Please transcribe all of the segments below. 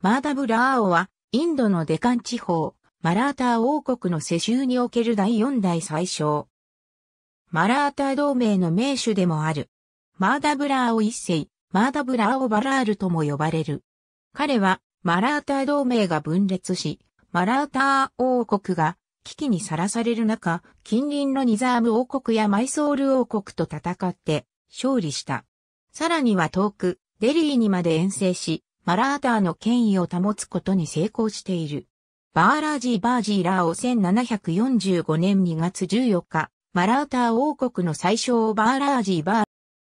マーダブラーオは、インドのデカン地方、マラーター王国の世襲における第四代最小。マラーター同盟の名手でもある。マーダブラーオ一世、マーダブラーオバラールとも呼ばれる。彼は、マラーター同盟が分裂し、マラーター王国が危機にさらされる中、近隣のニザーム王国やマイソール王国と戦って勝利した。さらには遠く、デリーにまで遠征し、マラーターの権威を保つことに成功している。バーラージー・バージーラーを1745年2月14日、マラーター王国の最小バーラージー・バー。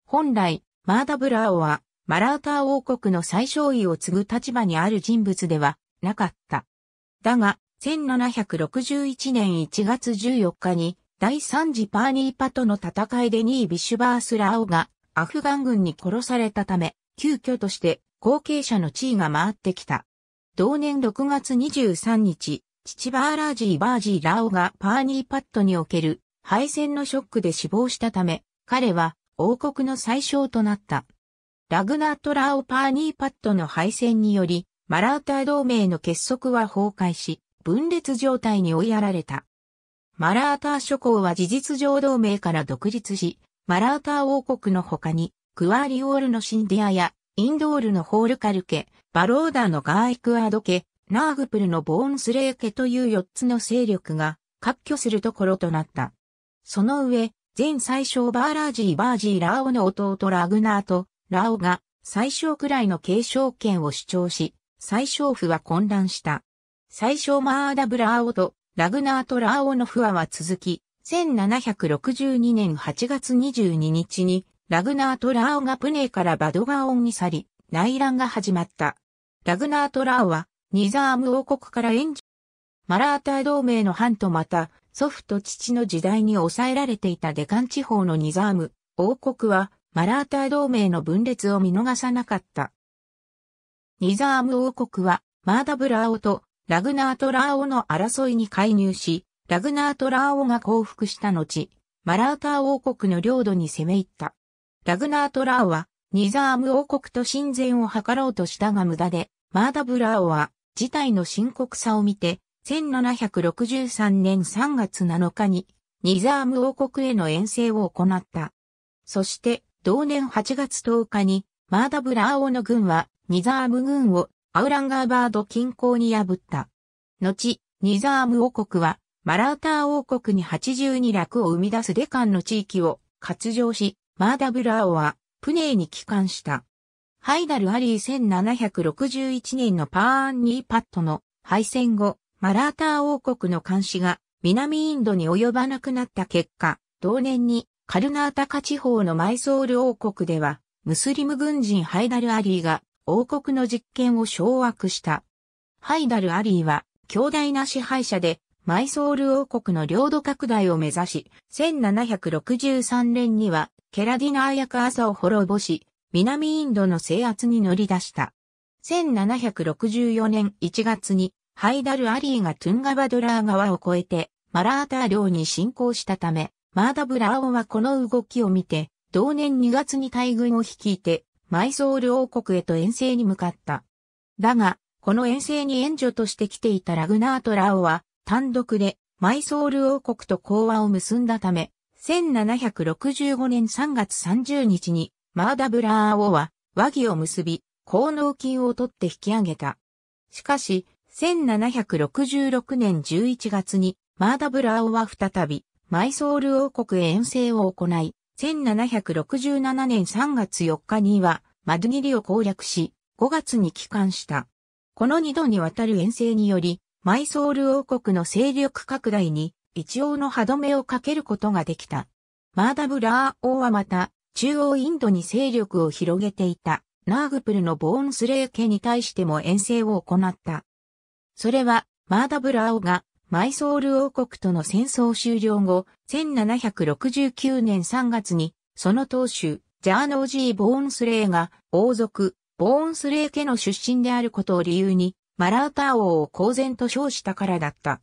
本来、マーダブラーは、マラーター王国の最小位を継ぐ立場にある人物ではなかった。だが、1761年1月14日に、第3次パーニーパとの戦いで2位ビシュバースラーオがアフガン軍に殺されたため、急遽として後継者の地位が回ってきた。同年6月23日、父バーラージー・バージー・ラオがパーニーパットにおける敗戦のショックで死亡したため、彼は王国の最小となった。ラグナート・ラオ・パーニーパットの敗戦により、マラーター同盟の結束は崩壊し、分裂状態に追いやられた。マラーター諸侯は事実上同盟から独立し、マラーター王国の他に、クワーリオールのシンディアやインドールのホールカル家、バローダのガーイクアード家、ナーグプルのボーンスレー家という4つの勢力が、割拠するところとなった。その上、前最小バーラージーバージーラオの弟ラグナーと、ラオが最小くらいの継承権を主張し、最小府は混乱した。最小マーダブラオとラグナーとラオの不和は続き、1762年8月22日にラグナート・ラーオがプネーからバドガオンに去り、内乱が始まった。ラグナート・ラーオは、ニザーム王国から援助。マラーター同盟の藩とまた、祖父と父の時代に抑えられていたデカン地方のニザーム、王国は、マラーター同盟の分裂を見逃さなかった。ニザーム王国は、マーダブラーオとラグナート・ラーオの争いに介入し、ラグナート・ラーオが降伏した後、マラーター王国の領土に攻め入った。ラグナートラーは、ニザーム王国と親善を図ろうとしたが無駄で、マーダブラーは、事態の深刻さを見て、1763年3月7日に、ニザーム王国への遠征を行った。そして、同年8月10日に、マーダブラー王の軍は、ニザーム軍をアウランガーバード近郊に破った。後、ニザーム王国は、マラーター王国に82楽を生み出すデカンの地域を割譲し、マーダ・ブラーオは、プネーに帰還した。ハイダル・アリー1761年のパーアン・ニーパットの敗戦後、マラーター王国の監視が南インドに及ばなくなった結果、同年にカルナータカ地方のマイソール王国では、ムスリム軍人ハイダル・アリーが王国の実権を掌握した。ハイダル・アリーは強大な支配者でマイソール王国の領土拡大を目指し、1763年にはケラディナー役朝を滅ぼし、南インドの制圧に乗り出した。1764年1月にハイダル・アリーがトゥンガバドラー川を越えてマラーター領に侵攻したため、マーダブラー王はこの動きを見て、同年2月に大軍を率いて、マイソール王国へと遠征に向かった。だが、この遠征に援助として来ていたラグナートラオは、単独でマイソール王国と講和を結んだため、1765年3月30日にマーダブラー王は和議を結び、高納金を取って引き上げた。しかし、1766年11月にマーダブラー王は再びマイソール王国へ遠征を行い、1767年3月4日にはマドゥギリを攻略し、5月に帰還した。この2度にわたる遠征により、マイソール王国の勢力拡大に一応の歯止めをかけることができた。マーダブラー王はまた、中央インドに勢力を広げていた、ナーグプルのボーンスレー家に対しても遠征を行った。それは、マーダブラー王が、マイソール王国との戦争終了後、1769年3月に、その当主、ジャーノージー・ボーンスレーが、王族、ボーンスレー家の出身であることを理由に、マラーター王を公然と称したからだった。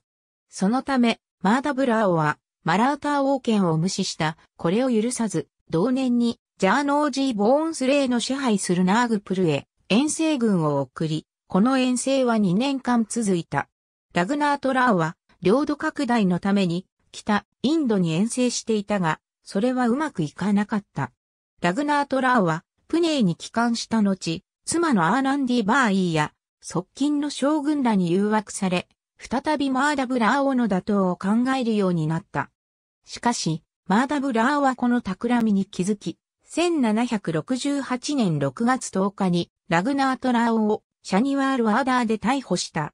そのため、マーダブラー王は、マラーター王権を無視した、これを許さず、同年に、ジャーノージー・ボーンスレイの支配するナーグプルへ、遠征軍を送り、この遠征は2年間続いた。ラグナート・ラーは、領土拡大のために、北、インドに遠征していたが、それはうまくいかなかった。ラグナート・ラーは、プネーに帰還した後、妻のアーナンディ・バーイーや、側近の将軍らに誘惑され、再びマーダブラー王の打倒を考えるようになった。しかし、マーダブラーはこの企みに気づき、1768年6月10日にラグナートラー王をシャニワール・アーダーで逮捕した。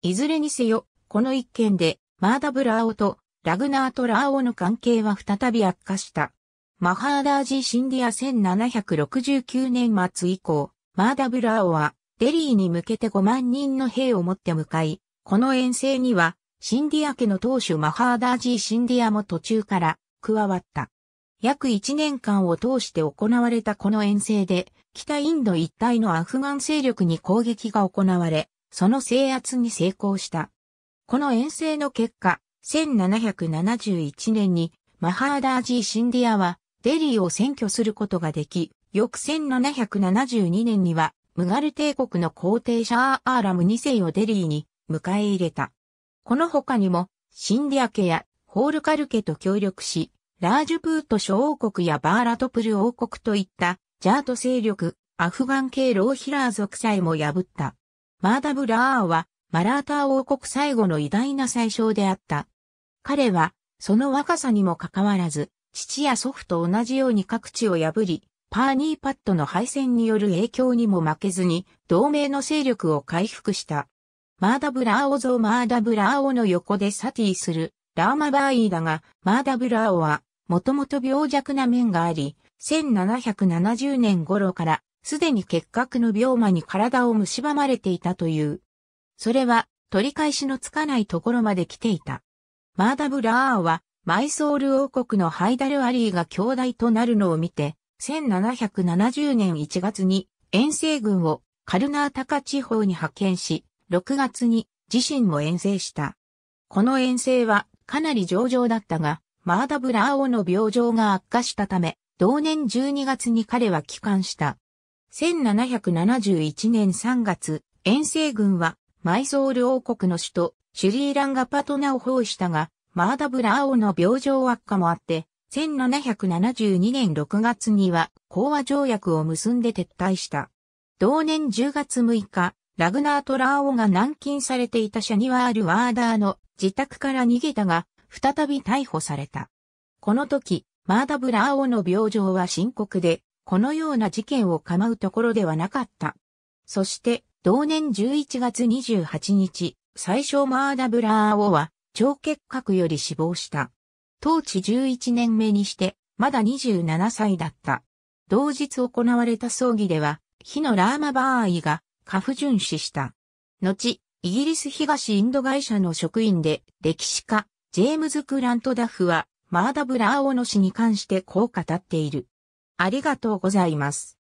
いずれにせよ、この一件でマーダブラー王とラグナートラー王の関係は再び悪化した。マハーダージ・シンディア1769年末以降、マーダブラー王はデリーに向けて5万人の兵を持って向かい、この遠征には、シンディア家の当主マハーダージー・シンディアも途中から加わった。約1年間を通して行われたこの遠征で、北インド一帯のアフガン勢力に攻撃が行われ、その制圧に成功した。この遠征の結果、1771年にマハーダージー・シンディアはデリーを占拠することができ、翌1772年にはムガル帝国の皇帝シャーアーラム2世をデリーに迎え入れた。この他にも、シンディア家やホールカル家と協力し、ラージュプート諸王国やバーラトプル王国といったジャート勢力、アフガン系ローヒラー族さえも破った。マーダブ・ラーは、マラーター王国最後の偉大な宰相であった。彼は、その若さにもかかわらず、父や祖父と同じように各地を破り、パーニーパッドの敗戦による影響にも負けずに、同盟の勢力を回復した。マーダブラーオ像マーダブラーオの横でサティする、ラーマバーイだが、マーダブラーオは、もともと病弱な面があり、1770年頃から、すでに結核の病魔に体を蝕まれていたという。それは、取り返しのつかないところまで来ていた。マーダブラーオは、マイソール王国のハイダルアリーが兄弟となるのを見て、1770年1月に遠征軍をカルナータカ地方に派遣し、6月に自身も遠征した。この遠征はかなり上々だったが、マーダブラーオの病状が悪化したため、同年12月に彼は帰還した。1771年3月、遠征軍はマイソール王国の首都シュリーランガパトナを包囲したが、マーダブラーオの病状悪化もあって、1772年6月には講和条約を結んで撤退した。同年10月6日、ラグナート・ラーオが軟禁されていたシャニワール・ワーダーの自宅から逃げたが、再び逮捕された。この時、マーダブ・ラーオの病状は深刻で、このような事件を構うところではなかった。そして、同年11月28日、最初マーダブ・ラーオは、腸結核より死亡した。当地11年目にして、まだ27歳だった。同日行われた葬儀では、火のラーマバーイが、カフ巡死した。後、イギリス東インド会社の職員で、歴史家、ジェームズ・クラント・ダフは、マーダブラーオの死に関してこう語っている。ありがとうございます。